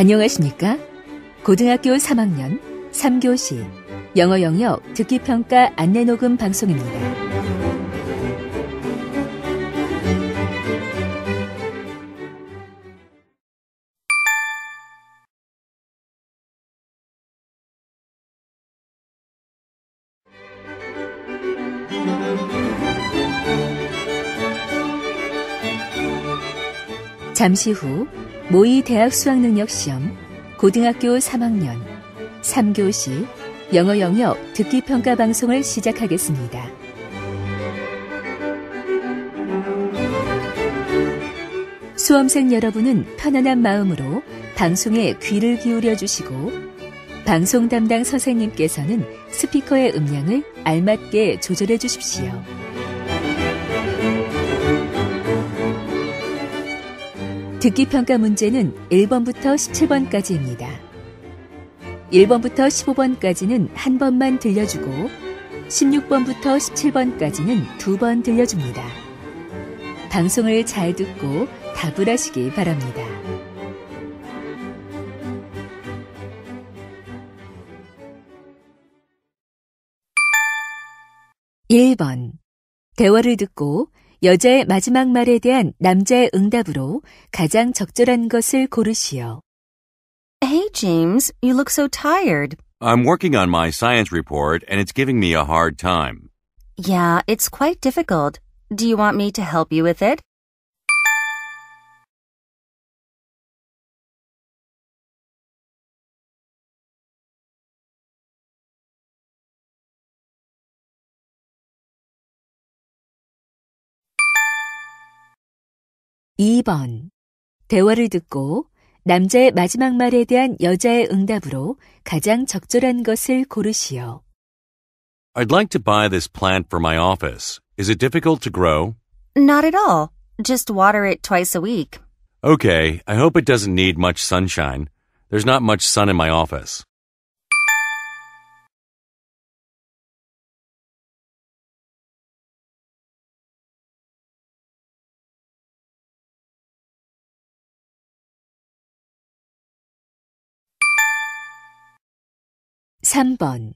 안녕하십니까? 고등학교 3학년 3교시 영어 영역 듣기 평가 안내 녹음 방송입니다. 잠시 후 모의 대학 수학능력 시험 고등학교 3학년 3교시 영어 영역 듣기 평가 방송을 시작하겠습니다. 수험생 여러분은 편안한 마음으로 방송에 귀를 기울여 주시고 방송 담당 선생님께서는 스피커의 음량을 알맞게 조절해 주십시오. 듣기 평가 문제는 1번부터 17번까지입니다. 1번부터 15번까지는 한 번만 들려주고 16번부터 17번까지는 두 번 들려줍니다. 방송을 잘 듣고 답을 하시기 바랍니다. (1번) 대화를 듣고 여자의 마지막 말에 대한 남자의 응답으로 가장 적절한 것을 고르시오. Hey James, you look so tired. I'm working on my science report and it's giving me a hard time. Yeah, it's quite difficult. Do you want me to help you with it? 2번. 대화를 듣고 남자의 마지막 말에 대한 여자의 응답으로 가장 적절한 것을 고르시오. I'd like to buy this plant for my office. Is it difficult to grow? Not at all. Just water it twice a week. Okay, I hope it doesn't need much sunshine. There's not much sun in my office. 3번.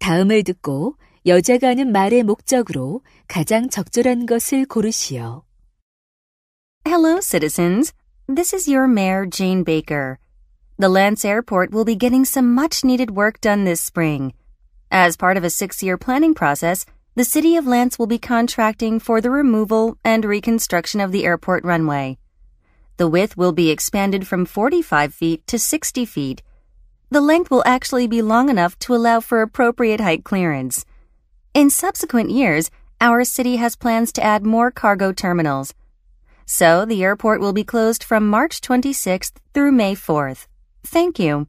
다음을 듣고 여자가 하는 말의 목적으로 가장 적절한 것을 고르시오. Hello, citizens. This is your mayor, Jane Baker. The Lance Airport will be getting some much needed work done this spring. As part of a six year planning process, the City of Lance will be contracting for the removal and reconstruction of the airport runway. The width will be expanded from 45 feet to 60 feet the length will actually be long enough to allow for appropriate height clearance. In subsequent years, our city has plans to add more cargo terminals. So the airport will be closed from March 26th through May 4th. Thank you.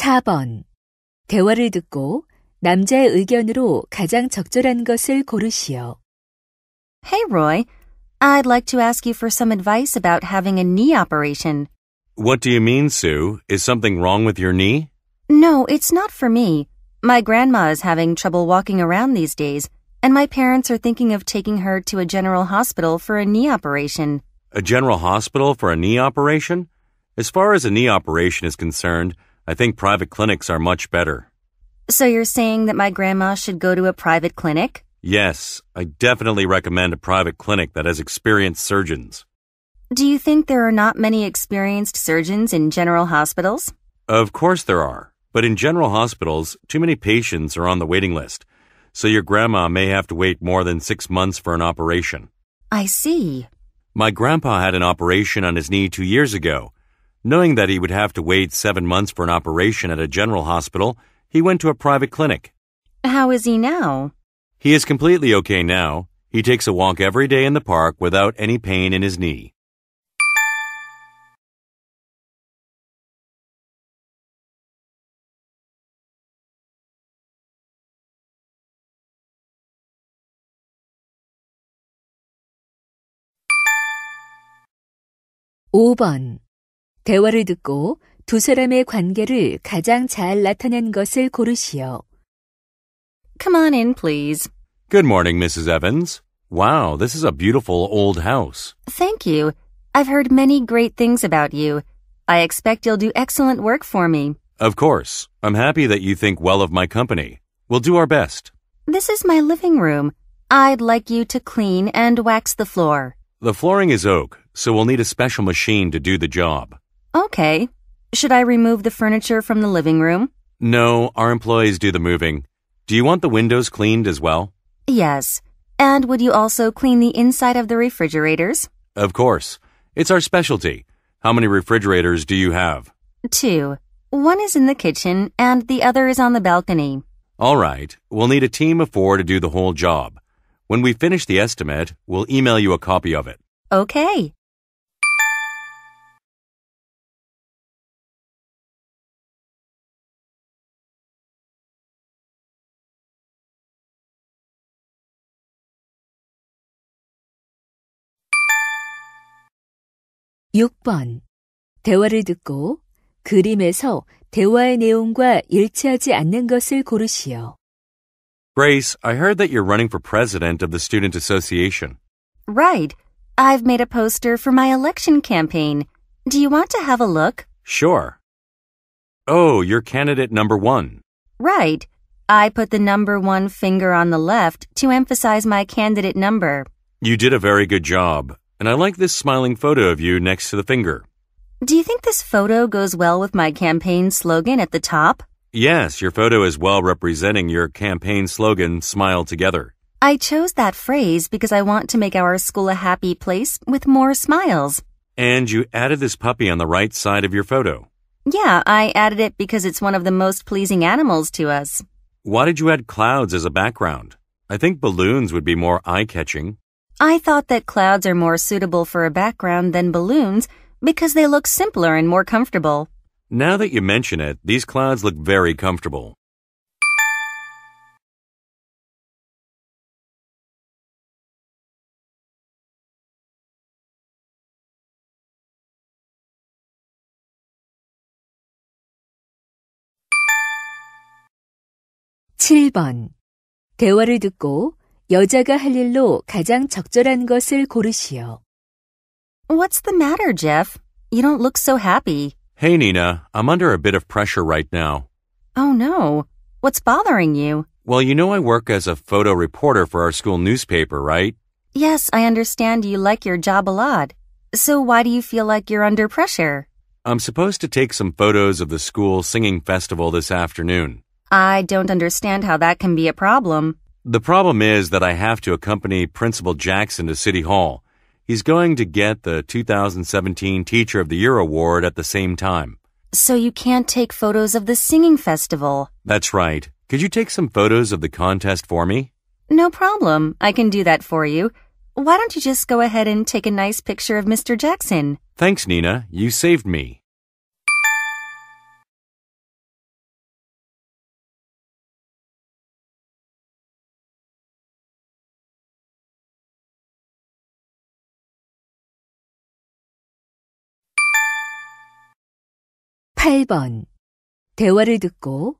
4번. 대화를 듣고 남자의 의견으로 가장 적절한 것을 고르시오. Hey, Roy. I'd like to ask you for some advice about having a knee operation. What do you mean, Sue? Is something wrong with your knee? No, it's not for me. My grandma is having trouble walking around these days, and my parents are thinking of taking her to a general hospital for a knee operation. A general hospital for a knee operation? As far as a knee operation is concerned, I think private clinics are much better. So you're saying that my grandma should go to a private clinic? Yes, I definitely recommend a private clinic that has experienced surgeons. Do you think there are not many experienced surgeons in general hospitals? Of course there are, but in general hospitals, too many patients are on the waiting list, so your grandma may have to wait more than six months for an operation. I see. My grandpa had an operation on his knee two years ago, Knowing that he would have to wait seven months for an operation at a general hospital, he went to a private clinic. How is he now? He is completely okay now. He takes a walk every day in the park without any pain in his knee. (5번) 대화를 듣고 두 사람의 관계를 가장 잘 나타낸 것을 고르시오. Come on in, please. Good morning, Mrs. Evans. Wow, this is a beautiful old house. Thank you. I've heard many great things about you. I expect you'll do excellent work for me. Of course. I'm happy that you think well of my company. We'll do our best. This is my living room. I'd like you to clean and wax the floor. The flooring is oak, so we'll need a special machine to do the job. Okay. Should I remove the furniture from the living room? No, our employees do the moving. Do you want the windows cleaned as well? Yes. And would you also clean the inside of the refrigerators? Of course. It's our specialty. How many refrigerators do you have? Two. One is in the kitchen and the other is on the balcony. All right. We'll need a team of four to do the whole job. When we finish the estimate, we'll email you a copy of it. Okay. 6번. 대화를 듣고 그림에서 대화의 내용과 일치하지 않는 것을 고르시오. Grace, I heard that you're running for president of the Student Association. Right. I've made a poster for my election campaign. Do you want to have a look? Sure. Oh, you're candidate number one. Right. I put the number one finger on the left to emphasize my candidate number. You did a very good job. And I like this smiling photo of you next to the finger. Do you think this photo goes well with my campaign slogan at the top? Yes, your photo is well representing your campaign slogan, Smile Together. I chose that phrase because I want to make our school a happy place with more smiles. And you added this puppy on the right side of your photo. Yeah, I added it because it's one of the most pleasing animals to us. Why did you add clouds as a background? I think balloons would be more eye catching. I thought that clouds are more suitable for a background than balloons because they look simpler and more comfortable. Now that you mention it, these clouds look very comfortable. (7번) 대화를 듣고 여자가 할 일로 가장 적절한 것을 고르시오. What's the matter, Jeff? You don't look so happy. Hey, Nina. I'm under a bit of pressure right now. Oh, no. What's bothering you? Well, you know I work as a photo reporter for our school newspaper, right? Yes, I understand you like your job a lot. So why do you feel like you're under pressure? I'm supposed to take some photos of the school singing festival this afternoon. I don't understand how that can be a problem. The problem is that I have to accompany Principal Jackson to City Hall. He's going to get the 2017 Teacher of the Year award at the same time. So you can't take photos of the singing festival. That's right. Could you take some photos of the contest for me? No problem. I can do that for you. Why don't you just go ahead and take a nice picture of Mr. Jackson? Thanks, Nina. You saved me. 8번. 대화를 듣고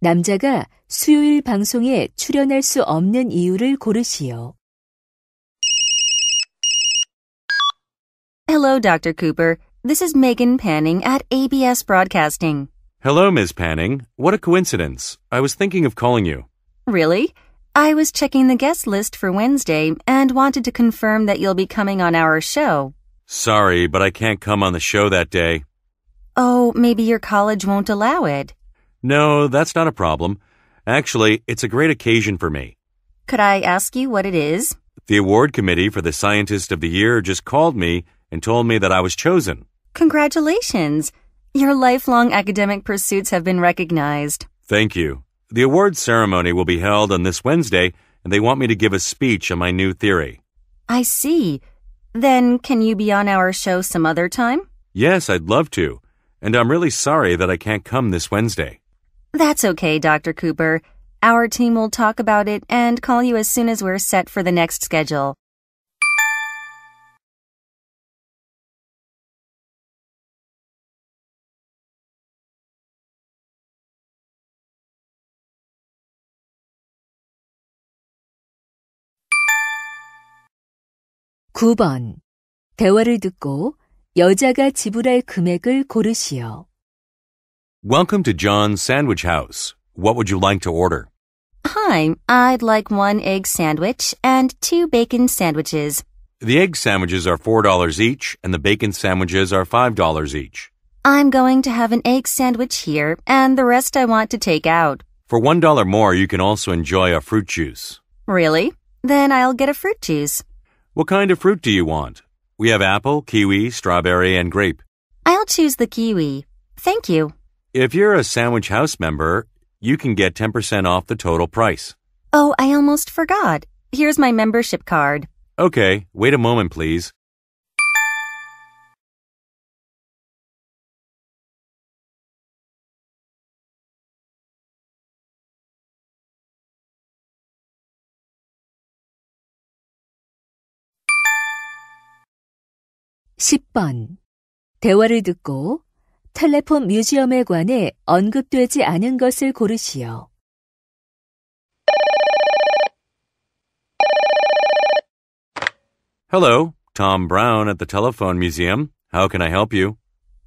남자가 수요일 방송에 출연할 수 없는 이유를 고르시오. Hello, Dr. Cooper. This is Megan Panning at ABS Broadcasting. Hello, Ms. Panning. What a coincidence. I was thinking of calling you. Really? I was checking the guest list for Wednesday and wanted to confirm that you'll be coming on our show. Sorry, but I can't come on the show that day. Oh, maybe your college won't allow it. No, that's not a problem. Actually, it's a great occasion for me. Could I ask you what it is? The award committee for the Scientist of the Year just called me and told me that I was chosen. Congratulations! Your lifelong academic pursuits have been recognized. Thank you. The award ceremony will be held on this Wednesday, and they want me to give a speech on my new theory. I see. Then, can you be on our show some other time? Yes, I'd love to and I'm really sorry that I can't come this Wednesday. That's okay, Dr. Cooper. Our team will talk about it and call you as soon as we're set for the next schedule. (9번) 대화를 듣고 여자가 지불할 금액을 고르시오. Welcome to John's Sandwich House. What would you like to order? Hi, I'd like one egg sandwich and two bacon sandwiches. The egg sandwiches are $4 each, and the bacon sandwiches are $5 each. I'm going to have an egg sandwich here, and the rest I want to take out. For $1 more, you can also enjoy a fruit juice. Really? Then I'll get a fruit juice. What kind of fruit do you want? We have apple, kiwi, strawberry, and grape. I'll choose the kiwi. Thank you. If you're a Sandwich House member, you can get 10% off the total price. Oh, I almost forgot. Here's my membership card. Okay, wait a moment, please. 10번. 대화를 듣고 텔레폰 뮤지엄에 관해 언급되지 않은 것을 고르시오. Hello, Tom Brown at the Telephone Museum. How can I help you?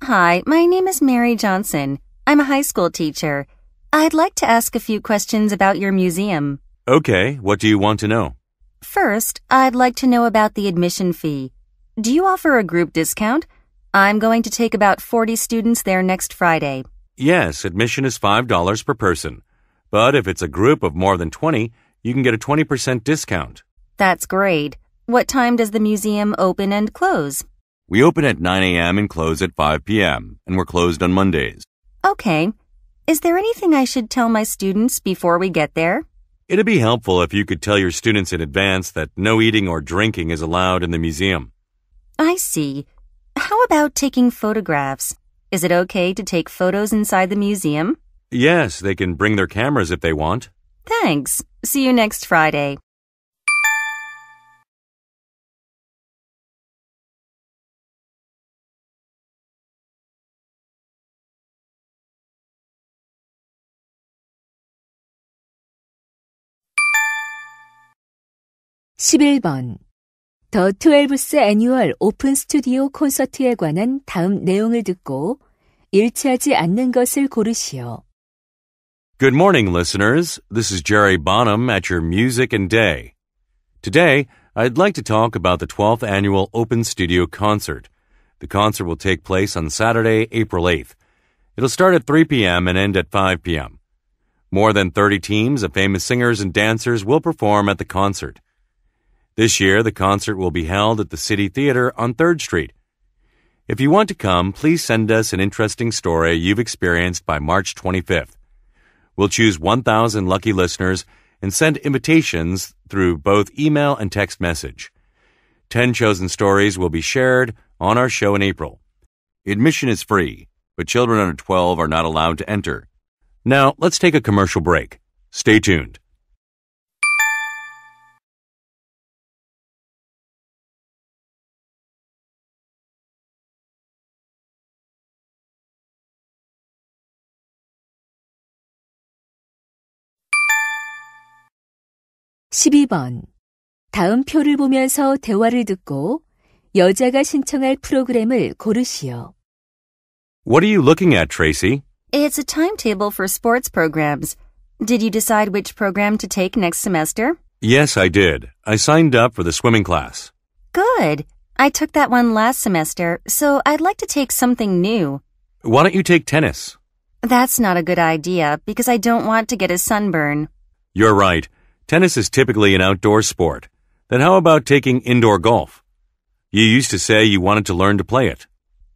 Hi, my name is Mary Johnson. I'm a high school teacher. I'd like to ask a few questions about your museum. Okay, what do you want to know? First, I'd like to know about the admission fee. Do you offer a group discount? I'm going to take about 40 students there next Friday. Yes, admission is $5 per person. But if it's a group of more than 20, you can get a 20% discount. That's great. What time does the museum open and close? We open at 9 a.m. and close at 5 p.m., and we're closed on Mondays. Okay. Is there anything I should tell my students before we get there? It'd be helpful if you could tell your students in advance that no eating or drinking is allowed in the museum. I see. How about taking photographs? Is it okay to take photos inside the museum? Yes, they can bring their cameras if they want. Thanks. See you next Friday. (11번) 더 트웰브스 애니얼 오픈 스튜디오 콘서트에 관한 다음 내용을 듣고 일치하지 않는 것을 고르시오. Good morning, listeners. This is Jerry Bonham at your Music and Day. Today, I'd like to talk about the 12th annual Open Studio Concert. The concert will take place on Saturday, April 8th. It'll start at 3 p.m. and end at 5 p.m. More than 30 teams of famous singers and dancers will perform at the concert. This year, the concert will be held at the City Theater on 3rd Street. If you want to come, please send us an interesting story you've experienced by March 25th. We'll choose 1,000 lucky listeners and send invitations through both email and text message. 10 chosen stories will be shared on our show in April. Admission is free, but children under 12 are not allowed to enter. Now, let's take a commercial break. Stay tuned. 12번. 다음 표를 보면서 대화를 듣고 여자가 신청할 프로그램을 고르시오. What are you looking at, Tracy? It's a timetable for sports programs. Did you decide which program to take next semester? Yes, I did. I signed up for the swimming class. Good. I took that one last semester, so I'd like to take something new. Why don't you take tennis? That's not a good idea because I don't want to get a sunburn. You're right. Tennis is typically an outdoor sport. Then how about taking indoor golf? You used to say you wanted to learn to play it.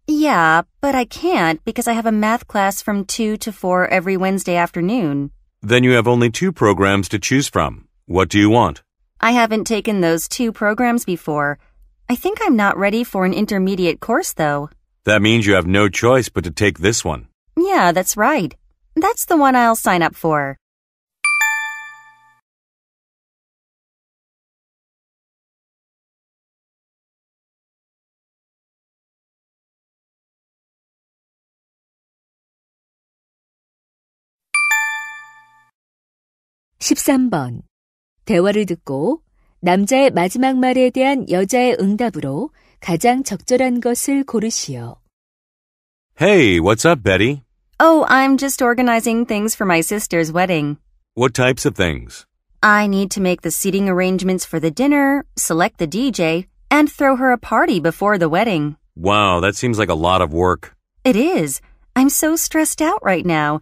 Yeah, but I can't because I have a math class from 2 to 4 every Wednesday afternoon. Then you have only two programs to choose from. What do you want? I haven't taken those two programs before. I think I'm not ready for an intermediate course, though. That means you have no choice but to take this one. Yeah, that's right. That's the one I'll sign up for. 13번. 대화를 듣고 남자의 마지막 말에 대한 여자의 응답으로 가장 적절한 것을 고르시오. Hey, what's up, Betty? Oh, I'm just organizing things for my sister's wedding. What types of things? I need to make the seating arrangements for the dinner, select the DJ, and throw her a party before the wedding. Wow, that seems like a lot of work. It is. I'm so stressed out right now.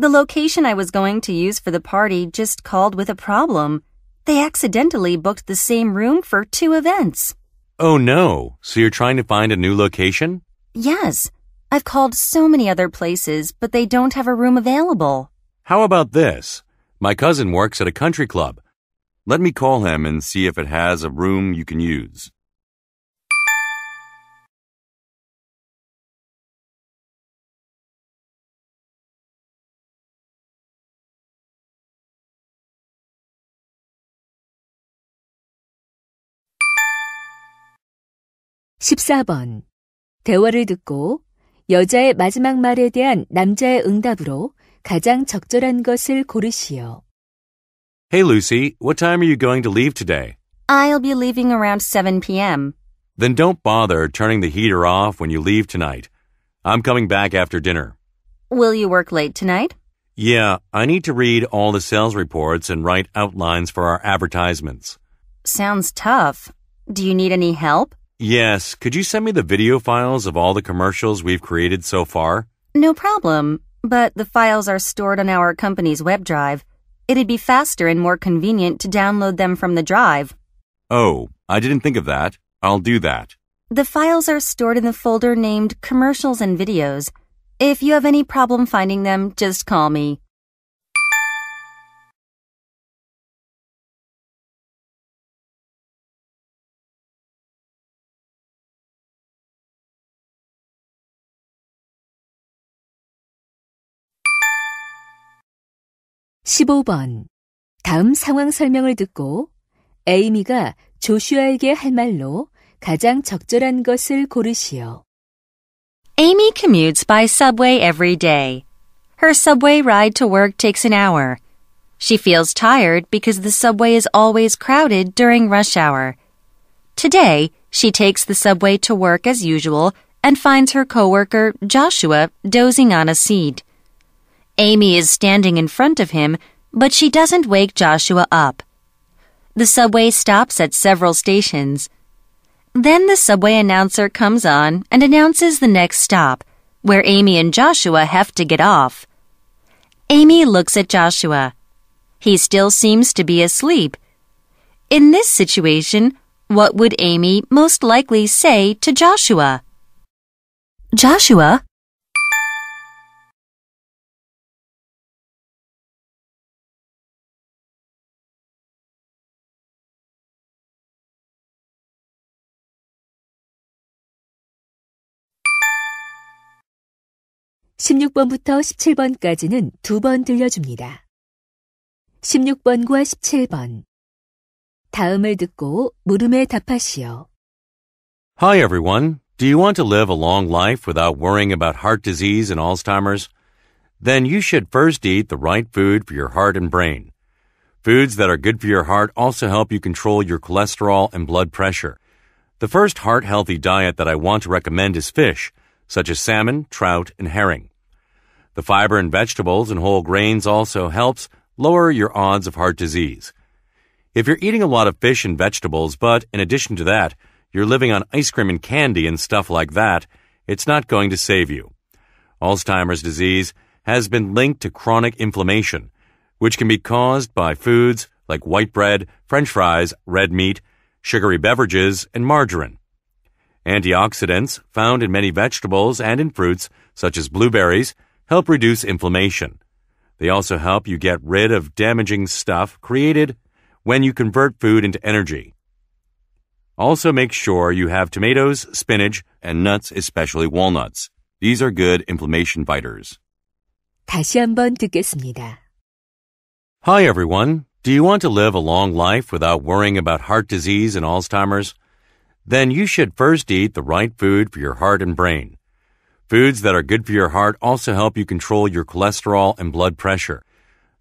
The location I was going to use for the party just called with a problem. They accidentally booked the same room for two events. Oh no, so you're trying to find a new location? Yes. I've called so many other places, but they don't have a room available. How about this? My cousin works at a country club. Let me call him and see if it has a room you can use. 14번. 대화를 듣고 여자의 마지막 말에 대한 남자의 응답으로 가장 적절한 것을 고르시오. Hey Lucy, what time are you going to leave today? I'll be leaving around 7 p.m. Then don't bother turning the heater off when you leave tonight. I'm coming back after dinner. Will you work late tonight? Yeah, I need to read all the sales reports and write outlines for our advertisements. Sounds tough. Do you need any help? Yes, could you send me the video files of all the commercials we've created so far? No problem, but the files are stored on our company's web drive. It'd be faster and more convenient to download them from the drive. Oh, I didn't think of that. I'll do that. The files are stored in the folder named Commercials and Videos. If you have any problem finding them, just call me. 15번. 다음 상황 설명을 듣고 에이미가 조슈아에게 할 말로 가장 적절한 것을 고르시오. Amy commutes by subway every day. Her subway ride to work takes an hour. She feels tired because the subway is always crowded during rush hour. Today, she takes the subway to work as usual and finds her coworker, Joshua, dozing on a seat. Amy is standing in front of him, but she doesn't wake Joshua up. The subway stops at several stations. Then the subway announcer comes on and announces the next stop, where Amy and Joshua have to get off. Amy looks at Joshua. He still seems to be asleep. In this situation, what would Amy most likely say to Joshua? Joshua, 16번부터 17번까지는 두 번 들려줍니다. 16번과 17번. 다음을 듣고 물음에 답하시오. Hi everyone. Do you want to live a long life without worrying about heart disease and Alzheimer's? Then you should first eat the right food for your heart and brain. Foods that are good for your heart also help you control your cholesterol and blood pressure. The first heart healthy diet that I want to recommend is fish such as salmon, trout, and herring. The fiber in vegetables and whole grains also helps lower your odds of heart disease. If you're eating a lot of fish and vegetables, but in addition to that, you're living on ice cream and candy and stuff like that, it's not going to save you. Alzheimer's disease has been linked to chronic inflammation, which can be caused by foods like white bread, french fries, red meat, sugary beverages, and margarine. Antioxidants, found in many vegetables and in fruits, such as blueberries, help reduce inflammation. They also help you get rid of damaging stuff created when you convert food into energy. Also make sure you have tomatoes, spinach, and nuts, especially walnuts. These are good inflammation fighters. 다시 듣겠습니다. Hi everyone. Do you want to live a long life without worrying about heart disease and Alzheimer's? then you should first eat the right food for your heart and brain. Foods that are good for your heart also help you control your cholesterol and blood pressure.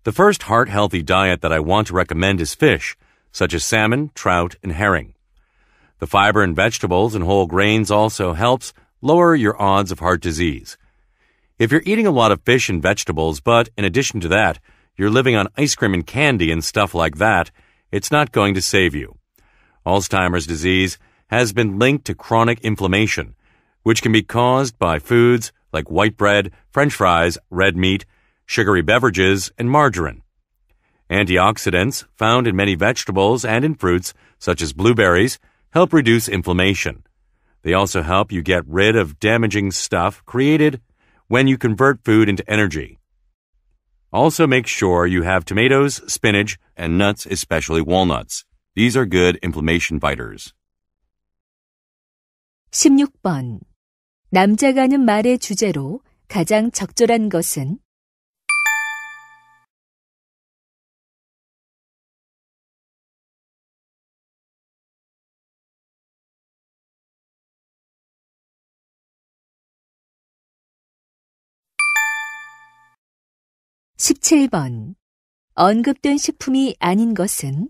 The first heart healthy diet that I want to recommend is fish, such as salmon, trout, and herring. The fiber in vegetables and whole grains also helps lower your odds of heart disease. If you're eating a lot of fish and vegetables, but in addition to that, you're living on ice cream and candy and stuff like that, it's not going to save you. Alzheimer's disease has been linked to chronic inflammation, which can be caused by foods like white bread, french fries, red meat, sugary beverages, and margarine. Antioxidants found in many vegetables and in fruits, such as blueberries, help reduce inflammation. They also help you get rid of damaging stuff created when you convert food into energy. Also make sure you have tomatoes, spinach, and nuts, especially walnuts. These are good inflammation fighters. 16번. 남자가 하는 말의 주제로 가장 적절한 것은 (17번) 언급된 식품이 아닌 것은